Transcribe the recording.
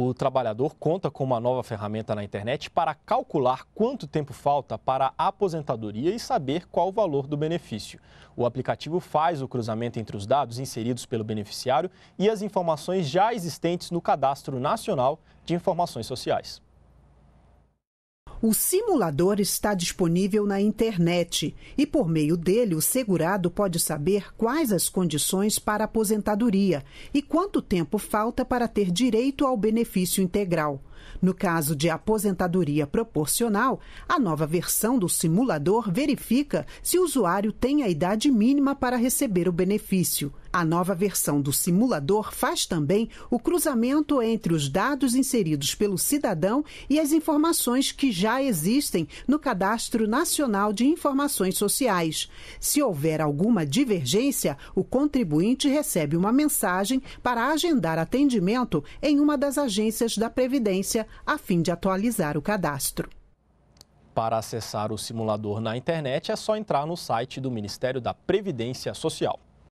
O trabalhador conta com uma nova ferramenta na internet para calcular quanto tempo falta para a aposentadoria e saber qual o valor do benefício. O aplicativo faz o cruzamento entre os dados inseridos pelo beneficiário e as informações já existentes no Cadastro Nacional de Informações Sociais. O simulador está disponível na internet e, por meio dele, o segurado pode saber quais as condições para aposentadoria e quanto tempo falta para ter direito ao benefício integral. No caso de aposentadoria proporcional, a nova versão do simulador verifica se o usuário tem a idade mínima para receber o benefício. A nova versão do simulador faz também o cruzamento entre os dados inseridos pelo cidadão e as informações que já existem no Cadastro Nacional de Informações Sociais. Se houver alguma divergência, o contribuinte recebe uma mensagem para agendar atendimento em uma das agências da Previdência agência a fim de atualizar o cadastro. Para acessar o simulador na internet é só entrar no site do Ministério da Previdência Social.